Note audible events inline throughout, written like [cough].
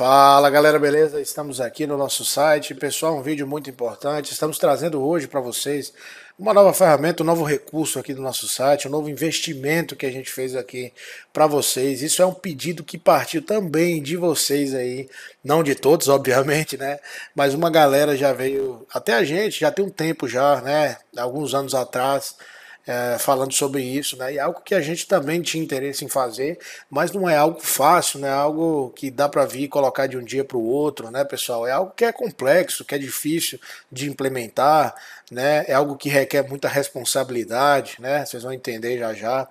Fala galera, beleza? Estamos aqui no nosso site. Pessoal, um vídeo muito importante. Estamos trazendo hoje para vocês uma nova ferramenta, um novo recurso aqui do nosso site, um novo investimento que a gente fez aqui para vocês. Isso é um pedido que partiu também de vocês aí, não de todos, [laughs] obviamente, né? Mas uma galera já veio até a gente, já tem um tempo já, né? Alguns anos atrás é, falando sobre isso, né? E é algo que a gente também tinha interesse em fazer, mas não é algo fácil, né? é algo que dá para vir e colocar de um dia para o outro, né, pessoal? É algo que é complexo, que é difícil de implementar, né? É algo que requer muita responsabilidade, né? Vocês vão entender já já,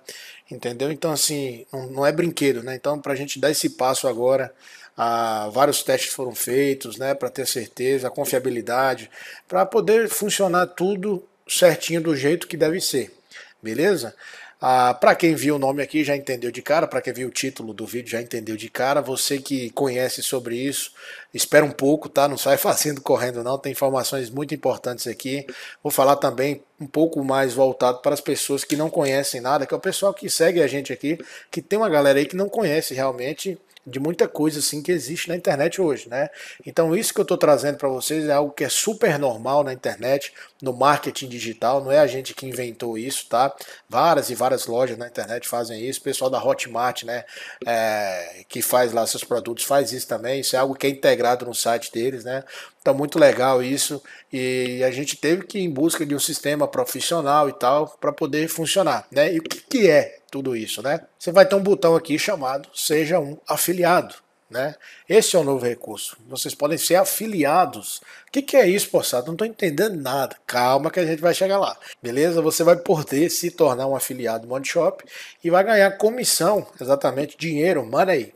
entendeu? Então, assim, não é brinquedo, né? Então, para a gente dar esse passo agora, ah, vários testes foram feitos, né, para ter certeza, a confiabilidade, para poder funcionar tudo certinho do jeito que deve ser beleza? Ah, para quem viu o nome aqui já entendeu de cara, para quem viu o título do vídeo já entendeu de cara. Você que conhece sobre isso, espera um pouco, tá? Não sai [laughs] fazendo correndo não, tem informações muito importantes aqui. Vou falar também um pouco mais voltado para as pessoas que não conhecem nada, que é o pessoal que segue a gente aqui, que tem uma galera aí que não conhece realmente de muita coisa assim que existe na internet hoje, né? Então isso que eu estou trazendo para vocês é algo que é super normal na internet, no marketing digital, não é a gente que inventou isso, tá? Várias e várias lojas na internet fazem isso, o pessoal da Hotmart, né, é, que faz lá seus produtos, faz isso também, isso é algo que é integrado no site deles, né? Então muito legal isso e a gente teve que ir em busca de um sistema profissional e tal para poder funcionar, né? E o que, que é tudo isso, né? Você vai ter um botão aqui chamado Seja um Afiliado. Né? Esse é o novo recurso. Vocês podem ser afiliados. O que, que, é isso, poçado? Não estou entendendo nada. Calma que a gente vai chegar lá. Beleza? Você vai poder se tornar um afiliado do Shop e vai ganhar comissão, exatamente, dinheiro, money,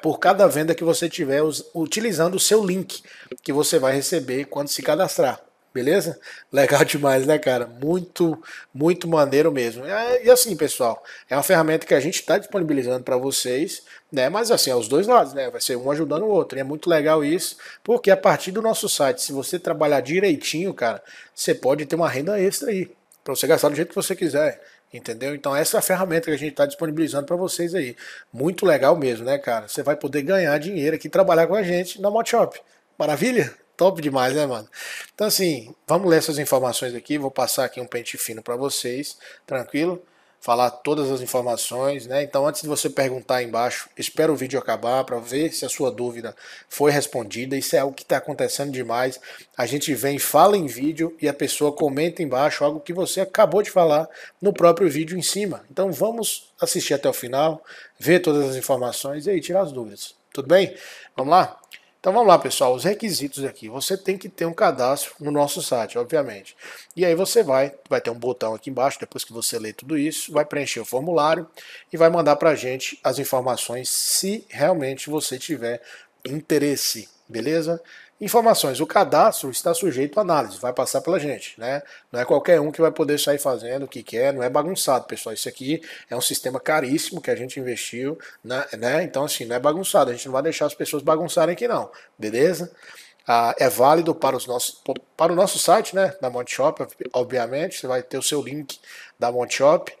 por cada venda que você tiver utilizando o seu link que você vai receber quando se cadastrar. Beleza? [laughs] Legal demais, né, cara? Muito, muito maneiro mesmo. É, e assim, pessoal, é uma ferramenta que a gente está disponibilizando para vocês, né? Mas assim, aos é dois lados, né? Vai ser um ajudando o outro. E é muito legal isso, porque a partir do nosso site, se você trabalhar direitinho, cara, você pode ter uma renda extra aí, para você gastar do jeito que você quiser. Entendeu? Então, essa é a ferramenta que a gente está disponibilizando para vocês aí. Muito legal mesmo, né, cara? Você vai poder ganhar dinheiro aqui trabalhar com a gente na Motshop. Maravilha? Top demais, né, mano? Então, assim, vamos ler essas informações aqui. Vou passar aqui um pente fino para vocês, tranquilo? Falar todas as informações, né? Então, antes de você perguntar aí embaixo, espera o vídeo acabar para ver se a sua dúvida foi respondida. Isso é algo que está acontecendo demais. A gente vem, fala em vídeo e a pessoa comenta embaixo algo que você acabou de falar no próprio vídeo em cima. Então, vamos assistir até o final, ver todas as informações e aí tirar as dúvidas. Tudo bem? Vamos lá? Então vamos lá, pessoal, os requisitos aqui. Você tem que ter um cadastro no nosso site, obviamente. E aí você vai, vai ter um botão aqui embaixo, depois que você lê tudo isso, vai preencher o formulário e vai mandar para a gente as informações se realmente você tiver interesse, beleza? Informações: o cadastro está sujeito à análise, vai passar pela gente, né? Não é qualquer um que vai poder sair fazendo o que quer, não é bagunçado, pessoal. Isso aqui é um sistema caríssimo que a gente investiu, né? né? Então, assim, não é bagunçado, a gente não vai deixar as pessoas bagunçarem aqui, não, beleza? Ah, é válido para, os nossos, para o nosso site, né? Da shop, obviamente. Você vai ter o seu link da shop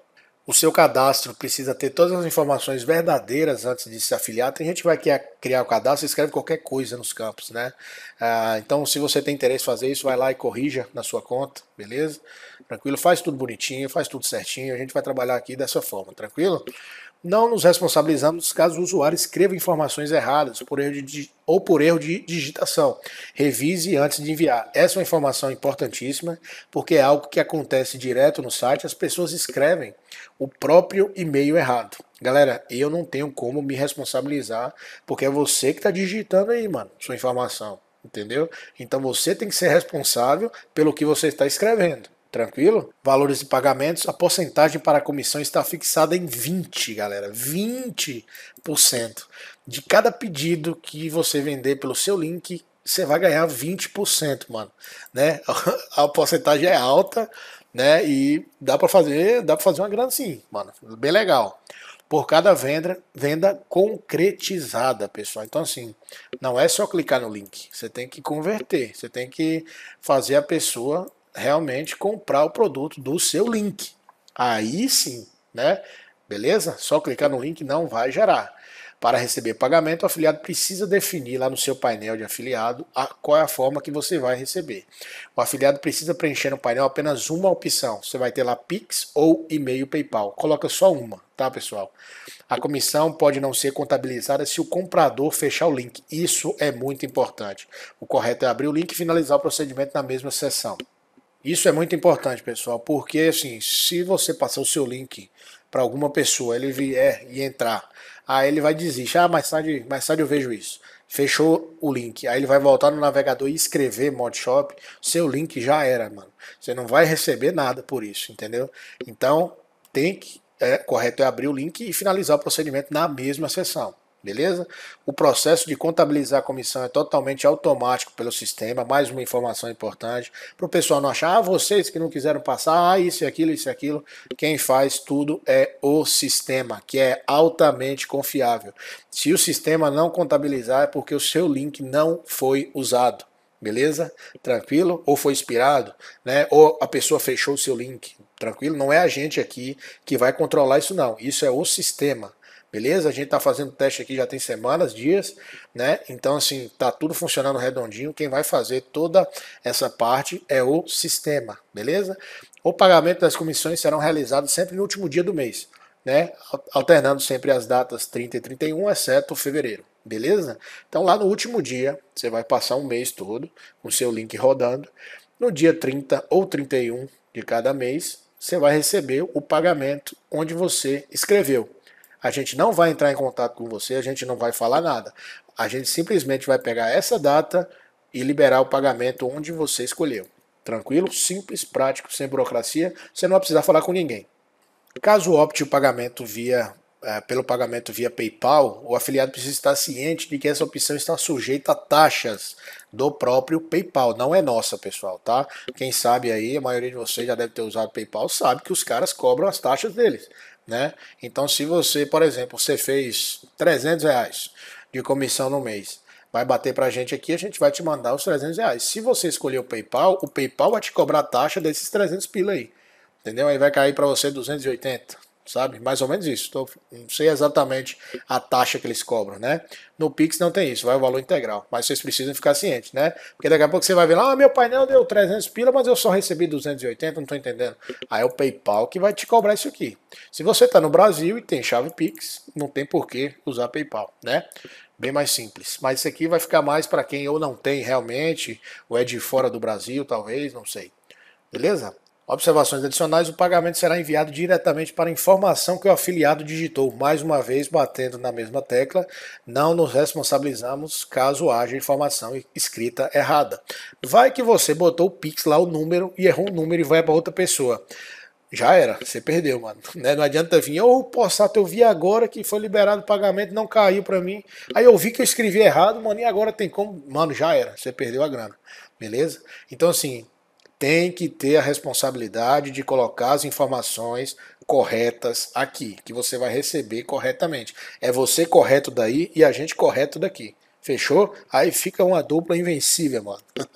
o seu cadastro precisa ter todas as informações verdadeiras antes de se afiliar. Tem gente que vai criar o cadastro e escreve qualquer coisa nos campos, né? Ah, então, se você tem interesse em fazer isso, vai lá e corrija na sua conta, beleza? Tranquilo? Faz tudo bonitinho, faz tudo certinho. A gente vai trabalhar aqui dessa forma, tranquilo? Não nos responsabilizamos caso o usuário escreva informações erradas por erro de, ou por erro de digitação. Revise antes de enviar. Essa é uma informação importantíssima, porque é algo que acontece direto no site, as pessoas escrevem o próprio e-mail errado. Galera, eu não tenho como me responsabilizar, porque é você que está digitando aí, mano, sua informação, entendeu? Então você tem que ser responsável pelo que você está escrevendo. Tranquilo? Valores e pagamentos, a porcentagem para a comissão está fixada em 20, galera. 20% de cada pedido que você vender pelo seu link, você vai ganhar 20%, mano, né? [laughs] A porcentagem é alta, né? E dá para fazer, dá para fazer uma grana sim, mano. Bem legal. Por cada venda, venda concretizada, pessoal. Então assim, não é só clicar no link, você tem que converter, você tem que fazer a pessoa realmente comprar o produto do seu link. Aí sim, né? Beleza? Só clicar no link não vai gerar. Para receber pagamento, o afiliado precisa definir lá no seu painel de afiliado a, qual é a forma que você vai receber. O afiliado precisa preencher no painel apenas uma opção. Você vai ter lá Pix ou e-mail PayPal. Coloca só uma, tá, pessoal? A comissão pode não ser contabilizada se o comprador fechar o link. Isso é muito importante. O correto é abrir o link e finalizar o procedimento na mesma sessão. Isso é muito importante, pessoal, porque assim, se você passar o seu link para alguma pessoa, ele vier é, e entrar, aí ele vai desistir. Ah, mais tarde, mais tarde eu vejo isso. Fechou o link. Aí ele vai voltar no navegador e escrever Modshop. Seu link já era, mano. Você não vai receber nada por isso, entendeu? Então, tem que. É, correto é abrir o link e finalizar o procedimento na mesma sessão. Beleza? O processo de contabilizar a comissão é totalmente automático pelo sistema. Mais uma informação importante para o pessoal não achar, ah, vocês que não quiseram passar, ah, isso e aquilo, isso e aquilo. Quem faz tudo é o sistema, que é altamente confiável. Se o sistema não contabilizar, é porque o seu link não foi usado beleza? Tranquilo? Ou foi inspirado, né? Ou a pessoa fechou o seu link, tranquilo? Não é a gente aqui que vai controlar isso não. Isso é o sistema beleza? A gente está fazendo teste aqui já tem semanas, dias, né? Então, assim, tá tudo funcionando redondinho. Quem vai fazer toda essa parte é o sistema, beleza? O pagamento das comissões serão realizados sempre no último dia do mês, né? Alternando sempre as datas 30 e 31, exceto fevereiro, beleza? Então, lá no último dia, você vai passar um mês todo com seu link rodando. No dia 30 ou 31 de cada mês, você vai receber o pagamento onde você escreveu, a gente não vai entrar em contato com você, a gente não vai falar nada. A gente simplesmente vai pegar essa data e liberar o pagamento onde você escolheu. Tranquilo, simples, prático, sem burocracia, você não vai precisar falar com ninguém. Caso opte o pagamento via é, pelo pagamento via PayPal, o afiliado precisa estar ciente de que essa opção está sujeita a taxas do próprio PayPal, não é nossa, pessoal, tá? Quem sabe aí, a maioria de vocês já deve ter usado PayPal, sabe que os caras cobram as taxas deles. Né? Então, se você, por exemplo, você fez 300 reais de comissão no mês, vai bater para a gente aqui, a gente vai te mandar os 300 reais. Se você escolher o PayPal, o PayPal vai te cobrar a taxa desses 300 pila aí, entendeu? Aí vai cair para você 280 sabe? Mais ou menos isso. Tô, então, não sei exatamente a taxa que eles cobram, né? No Pix não tem isso, vai o valor integral. Mas vocês precisam ficar cientes, né? Porque daqui a pouco você vai ver lá, ah, meu painel deu 300 pila, mas eu só recebi 280, não tô entendendo. Aí é o PayPal que vai te cobrar isso aqui. Se você está no Brasil e tem chave Pix, não tem por que usar PayPal, né? Bem mais simples. Mas isso aqui vai ficar mais para quem ou não tem realmente, ou é de fora do Brasil, talvez, não sei. Beleza? Observações adicionais: o pagamento será enviado diretamente para a informação que o afiliado digitou, mais uma vez batendo na mesma tecla. Não nos responsabilizamos caso haja informação escrita errada. Vai que você botou o Pix lá, o número, e errou o número e vai para outra pessoa. Já era, você perdeu, mano. [laughs] Né? Não adianta vir, ou oh, eu vi agora que foi liberado o pagamento, não caiu para mim. Aí eu vi que eu escrevi errado, mano, e agora tem como. Mano, já era, você perdeu a grana. Beleza? Então, assim, tem que ter a responsabilidade de colocar as informações corretas aqui, que você vai receber corretamente. É você correto daí e a gente correto daqui. Fechou? Aí fica uma dupla invencível, mano. [laughs]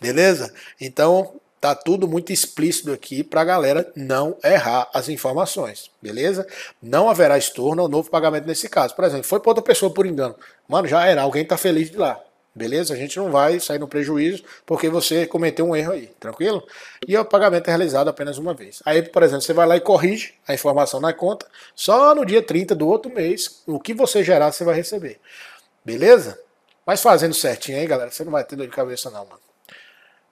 Beleza? Então, tá tudo muito explícito aqui para a galera não errar as informações, beleza? Não haverá estorno ou novo pagamento nesse caso. Por exemplo, foi para outra pessoa por engano. Mano, já era, alguém tá feliz de lá beleza? A gente não vai sair no prejuízo porque você cometeu um erro aí, tranquilo? E o pagamento é realizado apenas uma vez. Aí, por exemplo, você vai lá e corrige a informação na conta, só no dia 30 do outro mês, o que você gerar, você vai receber. Beleza? Mas fazendo certinho aí, galera, você não vai ter dor de cabeça não, mano.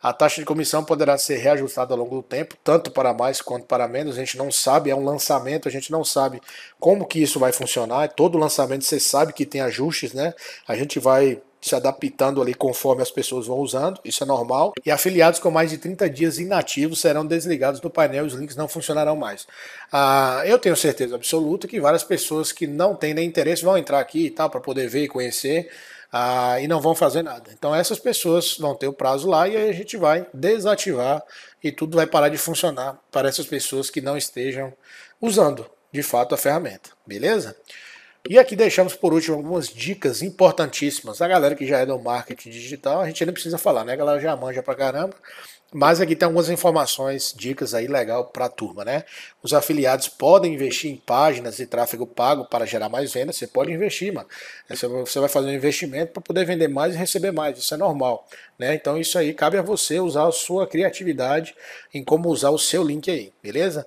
A taxa de comissão poderá ser reajustada ao longo do tempo, tanto para mais quanto para menos. A gente não sabe, é um lançamento, a gente não sabe como que isso vai funcionar. Todo lançamento você sabe que tem ajustes, né? A gente vai se adaptando ali conforme as pessoas vão usando, isso é normal. E afiliados com mais de 30 dias inativos serão desligados do painel e os links não funcionarão mais. Ah, eu tenho certeza absoluta que várias pessoas que não têm nem interesse vão entrar aqui e tal para poder ver e conhecer. Ah, e não vão fazer nada. Então essas pessoas vão ter o prazo lá e aí a gente vai desativar e tudo vai parar de funcionar para essas pessoas que não estejam usando de fato a ferramenta, beleza? E aqui deixamos por último algumas dicas importantíssimas. A galera que já é do marketing digital, a gente nem precisa falar, né? A galera já manja pra caramba. Mas aqui tem algumas informações, dicas aí legal para a turma, né? Os afiliados podem investir em páginas de tráfego pago para gerar mais vendas. Você pode investir, mano. Você vai fazer um investimento para poder vender mais e receber mais. Isso é normal, né? Então isso aí cabe a você usar a sua criatividade em como usar o seu link aí, beleza?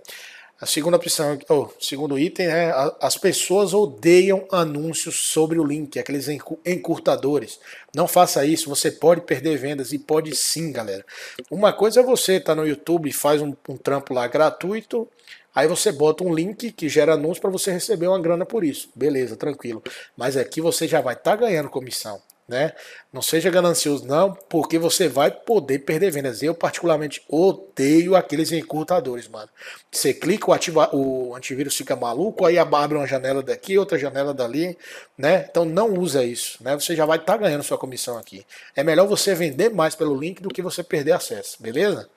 A segunda opção, ou oh, segundo item, é as pessoas odeiam anúncios sobre o link, aqueles encurtadores. Não faça isso, você pode perder vendas e pode sim, galera. Uma coisa é você tá no YouTube e faz um, um trampo lá gratuito, aí você bota um link que gera anúncio para você receber uma grana por isso. Beleza, tranquilo. Mas aqui você já vai estar tá ganhando comissão né? Não seja ganancioso, não, porque você vai poder perder vendas. Eu, particularmente, odeio aqueles encurtadores, mano. Você clica, o, ativa, o antivírus fica maluco, aí abre uma janela daqui, outra janela dali, né? Então não usa isso, né? Você já vai estar tá ganhando sua comissão aqui. É melhor você vender mais pelo link do que você perder acesso, beleza?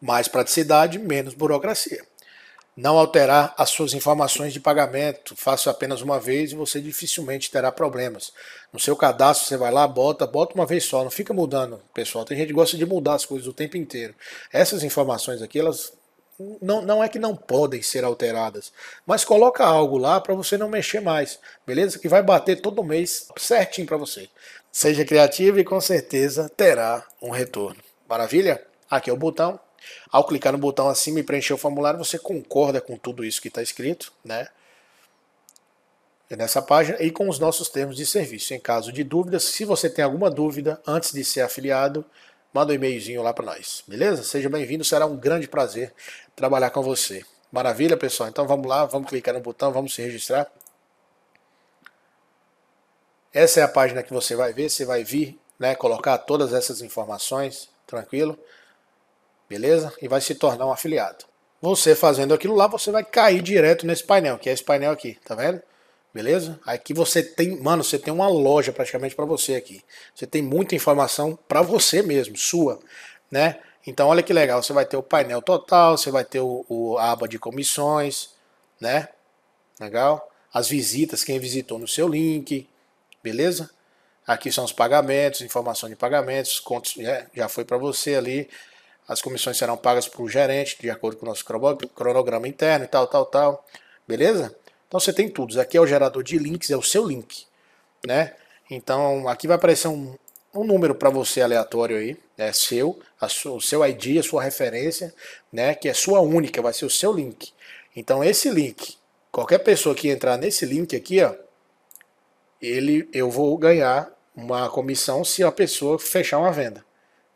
Mais praticidade, menos burocracia não alterar as suas informações de pagamento. Faça apenas uma vez e você dificilmente terá problemas. No seu cadastro, você vai lá, bota, bota uma vez só, não fica mudando, pessoal. Tem gente que gosta de mudar as coisas o tempo inteiro. Essas informações aqui, elas não, não é que não podem ser alteradas, mas coloca algo lá para você não mexer mais, beleza? Que vai bater todo mês certinho para você. Seja criativo e com certeza terá um retorno. Maravilha? Aqui é o botão ao clicar no botão acima e preencher o formulário, você concorda com tudo isso que está escrito, né? É nessa página e com os nossos termos de serviço. Em caso de dúvidas, se você tem alguma dúvida antes de ser afiliado, manda um e-mailzinho lá para nós, beleza? Seja bem-vindo, será um grande prazer trabalhar com você. Maravilha, pessoal? Então vamos lá, vamos clicar no botão, vamos se registrar. Essa é a página que você vai ver, você vai vir, né, colocar todas essas informações, tranquilo? beleza? E vai se tornar um afiliado. Você fazendo aquilo lá, você vai cair direto nesse painel, que é esse painel aqui, tá vendo? Beleza? Aqui você tem, mano, você tem uma loja praticamente para você aqui. Você tem muita informação para você mesmo, sua, né? Então olha que legal, você vai ter o painel total, você vai ter o, o a aba de comissões, né? Legal? As visitas, quem visitou no seu link, beleza? Aqui são os pagamentos, informação de pagamentos, contos, já, né? já foi para você ali. As comissões serão pagas por gerente, de acordo com o nosso cronograma interno e tal, tal, tal. Beleza? Então você tem tudo. Aqui é o gerador de links, é o seu link. Né? Então aqui vai aparecer um, um número para você aleatório aí, é seu, sua, o seu ID, a sua referência, né? que é sua única, vai ser o seu link. Então esse link, qualquer pessoa que entrar nesse link aqui, ó, ele, eu vou ganhar uma comissão se a pessoa fechar uma venda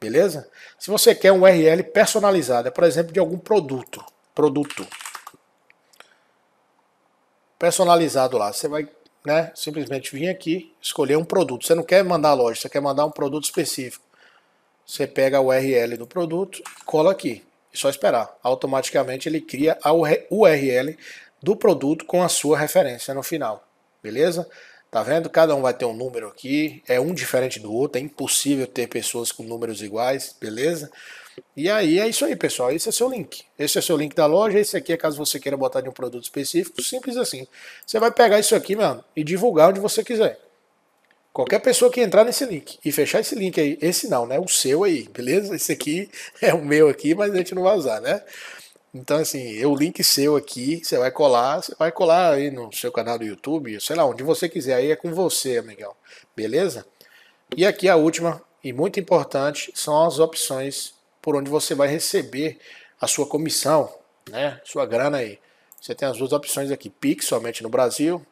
beleza? Se você quer um URL personalizado, é por exemplo de algum produto, produto personalizado lá, você vai né, simplesmente vir aqui, escolher um produto. Você não quer mandar a loja, você quer mandar um produto específico. Você pega a URL do produto, cola aqui e é só esperar. Automaticamente ele cria a URL do produto com a sua referência no final, beleza? Tá vendo? Cada um vai ter um número aqui, é um diferente do outro, é impossível ter pessoas com números iguais, beleza? E aí é isso aí, pessoal. Esse é seu link. Esse é seu link da loja. Esse aqui é caso você queira botar de um produto específico. Simples assim. Você vai pegar isso aqui, mano, e divulgar onde você quiser. Qualquer pessoa que entrar nesse link e fechar esse link aí, esse não, né? O seu aí, beleza? Esse aqui [laughs] é o meu aqui, mas a gente não vai usar, né? Então, assim, o link seu aqui, você vai colar, você vai colar aí no seu canal do YouTube, sei lá, onde você quiser, aí é com você, amigão. Beleza? E aqui a última, e muito importante, são as opções por onde você vai receber a sua comissão, né? Sua grana aí. Você tem as duas opções aqui, Pix somente no Brasil,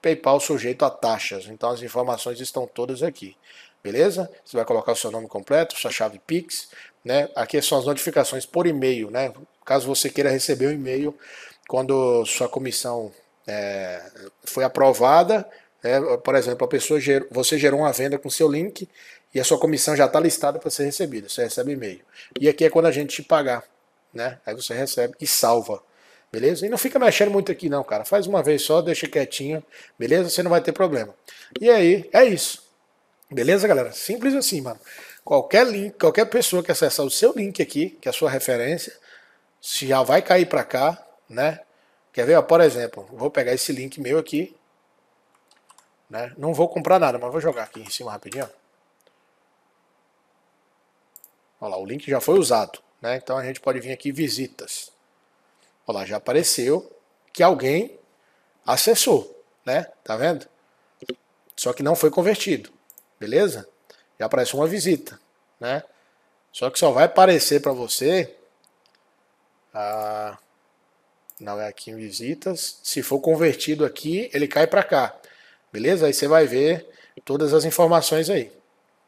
PayPal sujeito a taxas. Então as informações estão todas aqui. Beleza? Você vai colocar o seu nome completo, sua chave Pix, né? Aqui são as notificações por e-mail, né? caso você queira receber o um e-mail quando sua comissão é, foi aprovada. É, por exemplo, a pessoa gerou, você gerou uma venda com seu link e a sua comissão já está listada para ser recebida. Você recebe e-mail. E aqui é quando a gente te pagar. Né? Aí você recebe e salva. Beleza? E não fica mexendo muito aqui não, cara. Faz uma vez só, deixa quietinho, beleza? Você não vai ter problema. E aí, é isso. Beleza, galera? Simples assim, mano. Qualquer link, qualquer pessoa que acessar o seu link aqui, que é a sua referência, se já vai cair para cá, né? Quer ver? por exemplo, vou pegar esse link meu aqui, né? Não vou comprar nada, mas vou jogar aqui em cima rapidinho. Olha lá, o link já foi usado, né? Então a gente pode vir aqui visitas. Olha lá, já apareceu que alguém acessou, né? Tá vendo? Só que não foi convertido, beleza? Já aparece uma visita, né? Só que só vai aparecer para você ah, não é aqui em visitas. Se for convertido aqui, ele cai para cá. Beleza? Aí você vai ver todas as informações aí.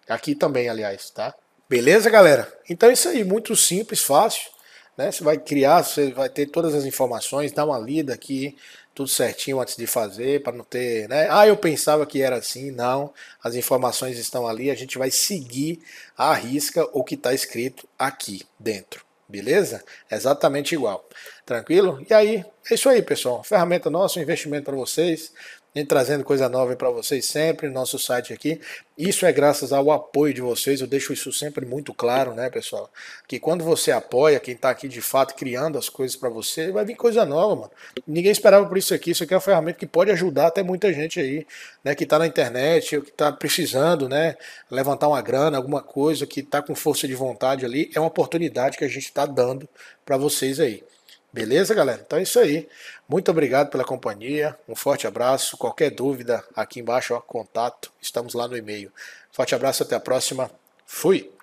Aqui também, aliás, tá? Beleza, galera? Então é isso aí, muito simples, fácil. Né? Você vai criar, você vai ter todas as informações, dá uma lida aqui, tudo certinho antes de fazer, para não ter, né? Ah, eu pensava que era assim, não. As informações estão ali, a gente vai seguir a risca o que está escrito aqui dentro. Beleza? É exatamente igual. Tranquilo? E aí, é isso aí, pessoal. Ferramenta nossa, um investimento para vocês gente trazendo coisa nova para vocês sempre no nosso site aqui. Isso é graças ao apoio de vocês, eu deixo isso sempre muito claro, né, pessoal? Que quando você apoia, quem está aqui de fato criando as coisas para você, vai vir coisa nova, mano. Ninguém esperava por isso aqui, isso aqui é uma ferramenta que pode ajudar até muita gente aí, né, que está na internet, ou que está precisando, né, levantar uma grana, alguma coisa, que está com força de vontade ali, é uma oportunidade que a gente está dando para vocês aí. Beleza, galera? Então é isso aí. Muito obrigado pela companhia. Um forte abraço. Qualquer dúvida, aqui embaixo, ó, contato. Estamos lá no e-mail. Forte abraço, até a próxima. Fui!